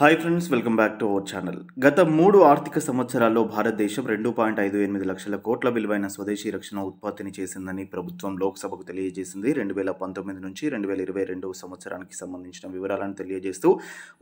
hi friends welcome back to our channel గత మూడు ఆర్థిక సంవత్సరాల్లో భారతదేశం రెండు పాయింట్ ఐదు ఎనిమిది లక్షల కోట్ల విలువైన స్వదేశీ రక్షణ ఉత్పత్తిని చేసిందని ప్రభుత్వం లోక్సభకు తెలియజేసింది రెండు వేల పంతొమ్మిది నుంచి రెండు వేల ఇరవై రెండవ సంవత్సరానికి సంబంధించిన వివరాలను తెలియజేస్తూ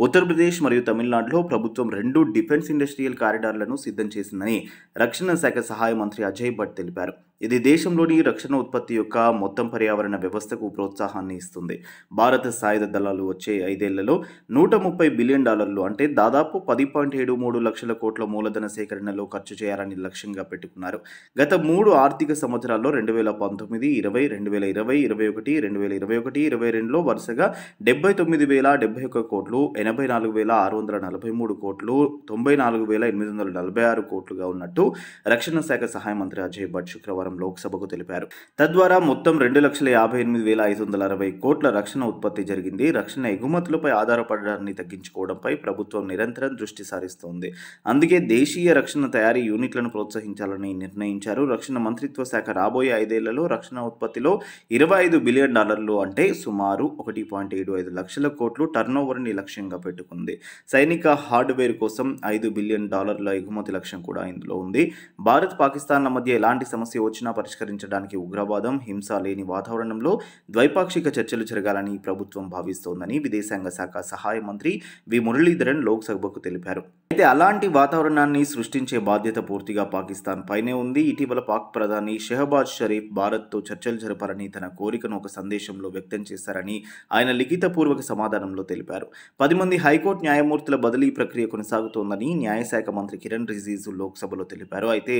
ఉత్తరప్రదేశ్ మరియు తమిళనాడులో ప్రభుత్వం రెండు డిఫెన్స్ ఇండస్ట్రియల్ కారిడార్లను సిద్ధం చేసిందని రక్షణ శాఖ సహాయ మంత్రి అజయ్ భట్ తెలిపారు ఇది దేశంలోని రక్షణ ఉత్పత్తి యొక్క మొత్తం పర్యావరణ వ్యవస్థకు ప్రోత్సాహాన్ని ఇస్తుంది భారత సాయుధ దళాలు వచ్చే ఐదేళ్లలో నూట ముప్పై బిలియన్ డాలర్లు అంటే దాదాపు పది పాయింట్ ఏడు మూడు లక్షల కోట్ల మూలధన సేకరణలో ఖర్చు చేయాలని లక్ష్యంగా పెట్టుకున్నారు గత మూడు ఆర్థిక సంవత్సరాల్లో రెండు వేల పంతొమ్మిది ఇరవై రెండు వేల ఇరవై ఇరవై ఒకటి రెండు వేల ఇరవై ఒకటి ఇరవై రెండులో వరుసగా డెబ్బై తొమ్మిది వేల డెబ్బై ఒక కోట్లు ఎనభై నాలుగు వేల ఆరు వందల నలభై మూడు కోట్లు తొంభై నాలుగు వేల ఎనిమిది వందల నలభై ఆరు కోట్లుగా ఉన్నట్టు రక్షణ శాఖ సహాయ మంత్రి అజయ్ భట్ శుక్రవారం ఆదివారం లోక్సభకు తెలిపారు తద్వారా మొత్తం రెండు లక్షల యాభై ఎనిమిది వేల ఐదు వందల అరవై కోట్ల రక్షణ ఉత్పత్తి జరిగింది రక్షణ ఎగుమతులపై ఆధారపడడాన్ని తగ్గించుకోవడంపై ప్రభుత్వం నిరంతరం దృష్టి సారిస్తోంది అందుకే దేశీయ రక్షణ తయారీ యూనిట్లను ప్రోత్సహించాలని నిర్ణయించారు రక్షణ మంత్రిత్వ శాఖ రాబోయే ఐదేళ్లలో రక్షణ ఉత్పత్తిలో ఇరవై ఐదు బిలియన్ డాలర్లు అంటే సుమారు ఒకటి పాయింట్ ఏడు ఐదు లక్షల కోట్లు టర్న్ ని లక్ష్యంగా పెట్టుకుంది సైనిక హార్డ్వేర్ కోసం ఐదు బిలియన్ డాలర్ల ఎగుమతి లక్ష్యం కూడా ఇందులో ఉంది భారత్ పాకిస్తాన్ల మధ్య ఎలాంటి సమస్య వచ్చినా పరిష్కరించడానికి ఉగ్రవాదం హింస లేని వాతావరణంలో ద్వైపాక్షిక చర్చలు జరగాలని ప్రభుత్వం భావిస్తోందని విదేశాంగ శాఖ సహాయ మంత్రి వి మురళీధరన్ లోక్సభకు తెలిపారు అయితే అలాంటి వాతావరణాన్ని సృష్టించే బాధ్యత పూర్తిగా పాకిస్తాన్ పైనే ఉంది ఇటీవల పాక్ ప్రధాని షెహబాజ్ షరీఫ్ భారత్తో చర్చలు జరపాలని తన కోరికను ఒక సందేశంలో వ్యక్తం చేశారని ఆయన లిఖితపూర్వక సమాధానంలో తెలిపారు పది మంది హైకోర్టు న్యాయమూర్తుల బదిలీ ప్రక్రియ కొనసాగుతోందని న్యాయశాఖ మంత్రి కిరణ్ రిజిజు లోక్సభలో తెలిపారు అయితే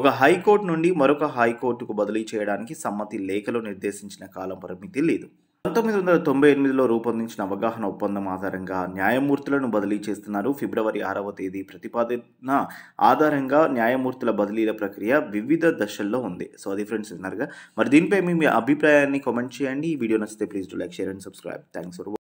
ఒక హైకోర్టు నుండి మరొక హైకోర్టుకు బదిలీ చేయడానికి సమ్మతి లేఖలో నిర్దేశించిన కాలం పరిమితి లేదు పంతొమ్మిది వందల తొంభై ఎనిమిదిలో రూపొందించిన అవగాహన ఒప్పందం ఆధారంగా న్యాయమూర్తులను బదిలీ చేస్తున్నారు ఫిబ్రవరి ఆరవ తేదీ ప్రతిపాదన ఆధారంగా న్యాయమూర్తుల బదిలీల ప్రక్రియ వివిధ దశల్లో ఉంది సో అది ఫ్రెండ్స్ విన్నారుగా మరి దీనిపై మీ అభిప్రాయాన్ని కామెంట్ చేయండి ఈ వీడియో నచ్చితే please do like share and subscribe thanks for